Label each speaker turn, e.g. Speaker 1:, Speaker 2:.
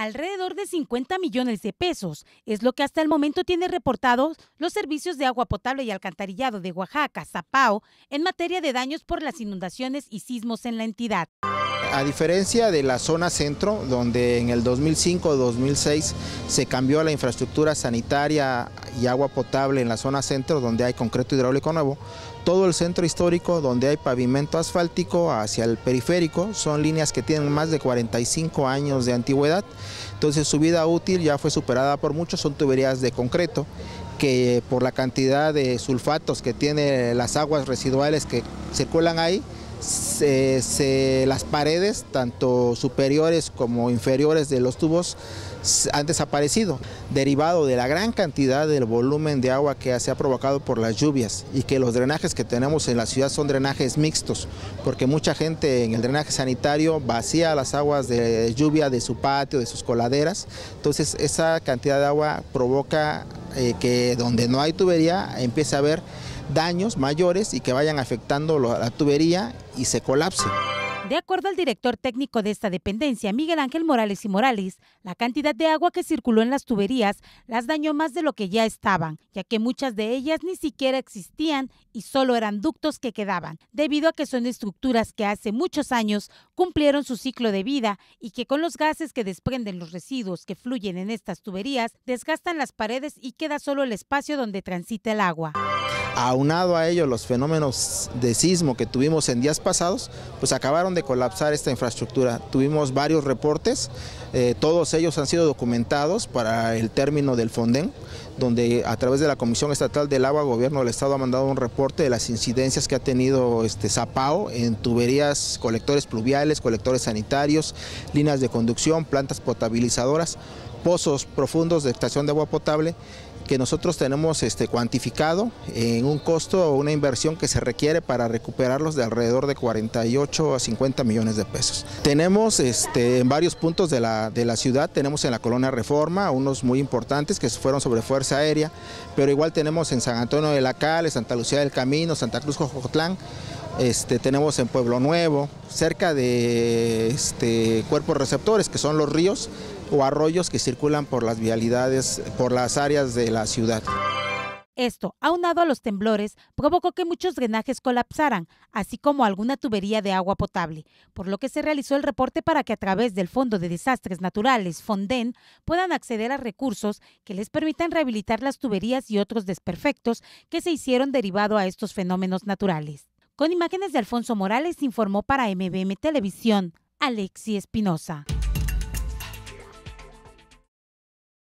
Speaker 1: Alrededor de 50 millones de pesos es lo que hasta el momento tiene reportados los servicios de agua potable y alcantarillado de Oaxaca, Zapao, en materia de daños por las inundaciones y sismos en la entidad.
Speaker 2: A diferencia de la zona centro, donde en el 2005-2006 se cambió la infraestructura sanitaria y agua potable en la zona centro, donde hay concreto hidráulico nuevo, todo el centro histórico, donde hay pavimento asfáltico hacia el periférico, son líneas que tienen más de 45 años de antigüedad, entonces su vida útil ya fue superada por muchos, son tuberías de concreto que por la cantidad de sulfatos que tiene las aguas residuales que circulan ahí, se, las paredes, tanto superiores como inferiores de los tubos, han desaparecido, derivado de la gran cantidad del volumen de agua que se ha provocado por las lluvias y que los drenajes que tenemos en la ciudad son drenajes mixtos, porque mucha gente en el drenaje sanitario vacía las aguas de lluvia de su patio, de sus coladeras, entonces esa cantidad de agua provoca eh, que donde no hay tubería empiece a haber daños mayores y que vayan afectando la tubería y se colapse.
Speaker 1: De acuerdo al director técnico de esta dependencia, Miguel Ángel Morales y Morales, la cantidad de agua que circuló en las tuberías las dañó más de lo que ya estaban, ya que muchas de ellas ni siquiera existían y solo eran ductos que quedaban, debido a que son estructuras que hace muchos años cumplieron su ciclo de vida y que con los gases que desprenden los residuos que fluyen en estas tuberías desgastan las paredes y queda solo el espacio donde transita el agua
Speaker 2: aunado a ello los fenómenos de sismo que tuvimos en días pasados, pues acabaron de colapsar esta infraestructura. Tuvimos varios reportes, eh, todos ellos han sido documentados para el término del Fonden, donde a través de la Comisión Estatal del Agua, Gobierno del Estado ha mandado un reporte de las incidencias que ha tenido este Zapao en tuberías, colectores pluviales, colectores sanitarios, líneas de conducción, plantas potabilizadoras pozos profundos de estación de agua potable que nosotros tenemos este, cuantificado en un costo o una inversión que se requiere para recuperarlos de alrededor de 48 a 50 millones de pesos. Tenemos este, en varios puntos de la, de la ciudad, tenemos en la colonia Reforma unos muy importantes que fueron sobre Fuerza Aérea, pero igual tenemos en San Antonio de la Cal, Santa Lucía del Camino, Santa Cruz, Jocotlán, este, tenemos en Pueblo Nuevo, cerca de este, cuerpos receptores, que son los ríos o arroyos que circulan por las vialidades, por las áreas de la ciudad.
Speaker 1: Esto, aunado a los temblores, provocó que muchos drenajes colapsaran, así como alguna tubería de agua potable, por lo que se realizó el reporte para que a través del Fondo de Desastres Naturales, FONDEN, puedan acceder a recursos que les permitan rehabilitar las tuberías y otros desperfectos que se hicieron derivado a estos fenómenos naturales. Con imágenes de Alfonso Morales informó para MBM Televisión, Alexi Espinosa.